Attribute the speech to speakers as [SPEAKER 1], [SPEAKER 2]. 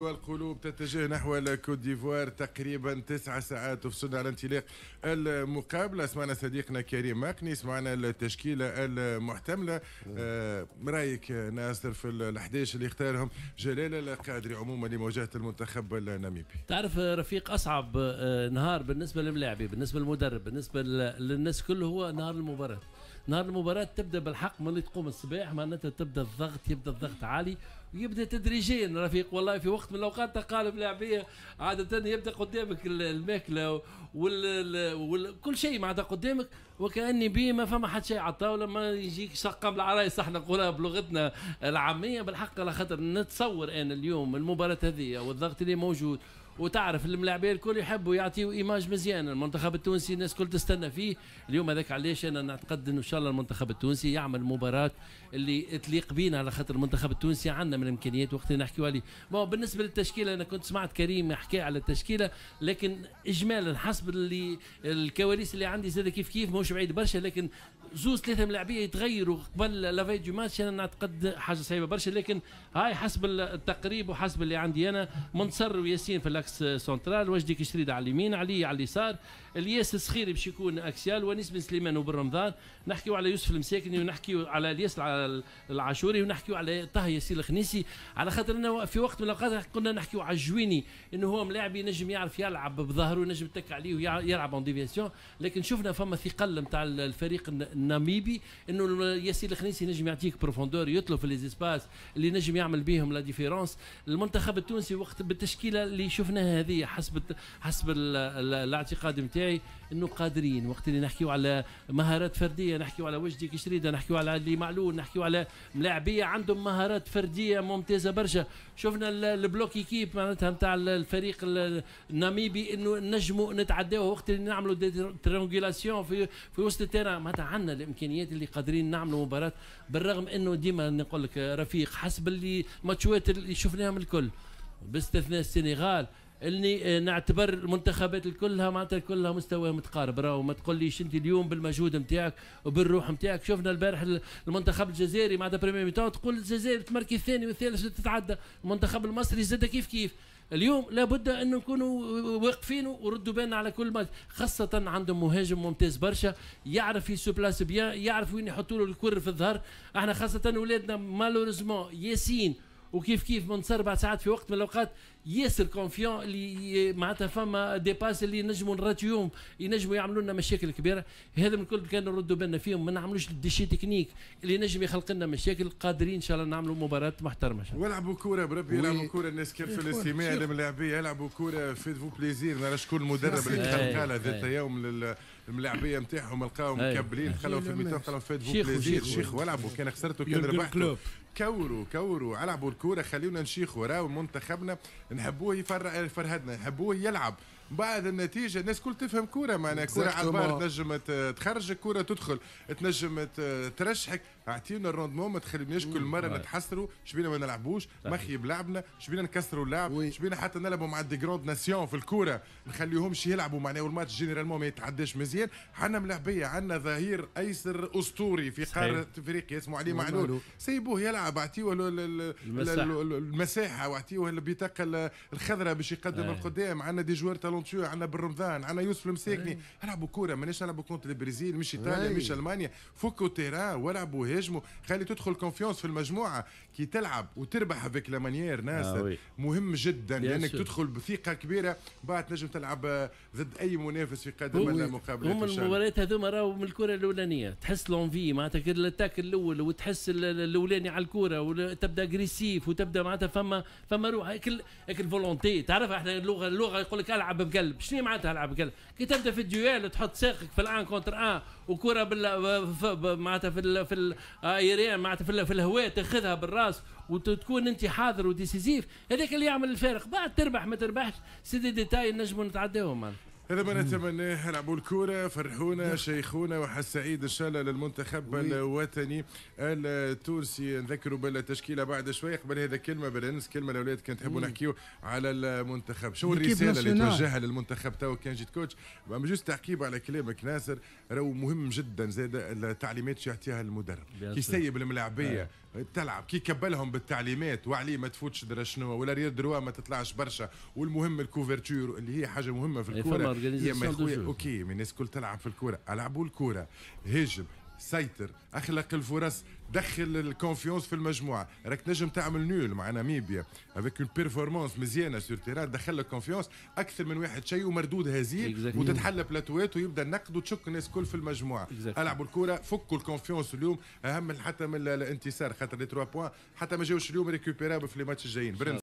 [SPEAKER 1] والقلوب تتجه نحو الكوت ديفوار تقريبا تسع ساعات تفصلنا على انطلاق المقابله سمعنا صديقنا كريم ماكني سمعنا التشكيله المحتمله نعم. آه رايك ناصر في ال11 اللي اختارهم جلال القادري عموما
[SPEAKER 2] لمواجهه المنتخب الناميبي تعرف رفيق اصعب آه، نهار بالنسبه للملاعبي بالنسبه للمدرب بالنسبه للناس كله هو نهار المباراه نهار المباراه تبدا بالحق ملي تقوم الصباح معناتها تبدا الضغط يبدا الضغط عالي ويبدا تدريجيا رفيق والله في وقت من الاوقات تقالب لاعبيه عاده يبدا قدامك الماكله وكل شيء معناتها قدامك وكاني به ما فما حد شيء على الطاوله ما يجيك شقم العرايس احنا نقولها بلغتنا العاميه بالحق على خاطر نتصور انا اليوم المباراه هذه والضغط اللي موجود وتعرف الملاعبين الكل يحبوا يعطيوا ايماج مزيانه المنتخب التونسي الناس الكل تستنى فيه اليوم هذاك علاش انا نعتقد انه ان شاء الله المنتخب التونسي يعمل مباراه اللي تليق بينا على خاطر المنتخب التونسي عندنا من الامكانيات وقت اللي نحكيوا عليه بالنسبه للتشكيله انا كنت سمعت كريم يحكي على التشكيله لكن اجمالا حسب اللي الكواليس اللي عندي زاد كيف كيف ماهوش بعيد برشا لكن زوز ثلاثه من اللاعبيه يتغيروا قبل لافي دو ماتش انا نعتقد حاجه صعيبه برشا لكن هاي حسب التقريب وحسب اللي عندي انا منصر وياسين في الاكس سنترال وجدي كشريد على اليمين علي على اليسار الياس الصخيري باش يكون اكسيال ونيس بن سليمان وبن رمضان نحكيو على يوسف المساكني ونحكيو على الياس العاشوري ونحكيو على طه ياسين الخنيسي على خاطر انا في وقت من الاوقات كنا نحكيو على الجويني انه هو ملاعب ينجم يعرف يلعب بظهره ينجم يتك عليه ويلعب اون ديفياسيون لكن شفنا فما ثقل نتاع الفريق الناميبي انه ياسين الخنيسي نجم يعطيك بروفوندور يطلب في ليزيسباس اللي نجم يعمل بهم لا ديفيرونس المنتخب التونسي وقت بالتشكيله اللي شفناها هذه حسب حسب الاعتقاد نتاعي انه قادرين وقت اللي نحكيو على مهارات فرديه نحكيو على وجدي كشريده نحكيو على اللي معلول نحكيو على ملاعبيه عندهم مهارات فرديه ممتازه برشا شفنا البلوك كيب معناتها نتاع الفريق الناميبي انه نجموا نتعداوه وقت اللي نعملوا ترينجولاسيون في في وسط التيران معناتها عندنا عندنا الامكانيات اللي قادرين نعملوا مباراه بالرغم انه ديما نقول لك رفيق حسب اللي ماتشوات اللي شفناهم الكل باستثناء السنغال اللي نعتبر المنتخبات كلها معناتها كلها مستوى متقارب راهو ما تقوليش انت اليوم بالمجهود نتاعك وبالروح نتاعك شفنا البارح المنتخب الجزائري معناتها بريمير ميتون تقول الجزائر تمركي الثاني والثالث تتعدى المنتخب المصري زاد كيف كيف اليوم لابد أن نكونوا واقفين وردوا بالنا على كل ماتش خاصة عندهم مهاجم ممتاز برشا يعرف يسوبلاس بيان يعرف وين يحطوا له الكره في الظهر احنا خاصة أولادنا مالوريزمون ياسين وكيف كيف من اربع ساعات في وقت من الاوقات ياسر كونفيون اللي معناتها فما ديباس اللي نجموا نراتيوهم ينجموا يعملوا لنا مشاكل كبيره هذا من كل كان نردوا بالنا فيهم ما نعملوش الديشي تكنيك اللي نجم يخلق لنا مشاكل قادرين ان شاء الله نعملوا مباراه محترمه
[SPEAKER 1] ولعبوا كوره بربي يلعبوا كوره الناس كيف في الاستماع الملاعبيه يلعبوا كوره فيت فو بليزير نرى شكون المدرب اللي خلق إيه. ذات يوم لل الملاعبيه نتاعهم لقاو مكبلين خلوا في الميتان في فات بو شيخ شيخ ولعبوا كان خسرتوا كان ربحتوا كوروا كوروا العبوا الكوره خليونا نشيخوا راهو منتخبنا نحبوه يفرهدنا نحبوه يلعب بعد النتيجه الناس كل تفهم كوره معناها كوره على البار تنجم آه، تخرجك كوره تدخل تنجم آه، ترشحك اعطينا الروندمون ما تخليناش كل مره نتحسروا آه. شبينا ما نلعبوش مخي بلعبنا شبينا نكسروا اللعب شبينا حتى نلعبوا مع دي جروند ناسيون في الكوره نخليهمش يلعبوا معناها والماتش جينيرالمون ما يتعداش مزيان عندنا ملعبيه عندنا ظهير ايسر اسطوري في قاره افريقيا اسمه علي معلول سيبوه يلعب اعطيوه المساحه اعطيوه البطاقه الخضراء باش يقدم القدام عندنا دي جوار تالونتيو عندنا بالرمضان عندنا يوسف المساكني العبوا إيه. كوره ماناش نلعبوا كونتر البرازيل مش ايطاليا إيه. مش المانيا فكوا تيران والعبوا هاجموا خلي تدخل كونفيونس في المجموعه كي تلعب وتربح هذيك لا مانيير ناس آه، مهم جدا
[SPEAKER 2] لانك تدخل
[SPEAKER 1] بثقه كبيره بعد تنجم تلعب ضد اي منافس في قدم المقابله هم المباريات
[SPEAKER 2] هذوما راهو من الكره الاولانيه تحس لونفي معناتها الاتاك الاول وتحس الاولاني على الكره وتبدا اجريسيف وتبدا معناتها فما فما روح هيك الفولونتي تعرف احنا اللغه اللغه يقول لك العب بقلب شنو معناتها العب قلب كي تبدا في الديوال تحط ساقك في الان كونتر ان وكره بال معناتها في الـ في الايريان معناتها في, في الهواء تاخذها بالراس وتكون انت حاضر وديسيزيف هذاك اللي يعمل الفارق بعد تربح ما تربحش سيدي ديتاي نجموا نتعداهم هذا ما نتمناه لعبوا
[SPEAKER 1] الكوره فرحونا نعم. شيخونا وحس سعيد ان شاء الله للمنتخب الوطني التونسي نذكروا بالتشكيله بعد شوي قبل هذا كلمه برنس كلمه الاولاد كان تحبوا نحكيو على المنتخب شو الرساله اللي توجهها للمنتخب تو كان جيت كوتش جوست تعقيب على كلامك ناصر راهو مهم جدا زاد التعليمات شو يعطيها المدرب كي سيب الملاعبيه آه. تلعب كي كبلهم بالتعليمات وعليه ما تفوتش درا شنو ولا ريال دروا ما تطلعش برشا والمهم الكوفرتور اللي هي حاجه مهمه في الكوره هي ما اوكي من الناس الكل تلعب في الكوره العبوا الكوره هاجم سيطر اخلق الفرص دخل الكونفيونس في المجموعه راك تنجم تعمل نول مع ناميبيا افيك اون بيرفورمانس مزيانه سور تيران دخل لك كونفيونس اكثر من واحد شيء ومردود هزيل وتتحلى بلاتوات ويبدا النقد وتشك الناس الكل في المجموعه العبوا الكوره فكوا الكونفيونس اليوم اهم حتى من الانتصار خاطر لي 3 بوان حتى ما جاوش اليوم ريكوبيرابل في لي ماتش الجايين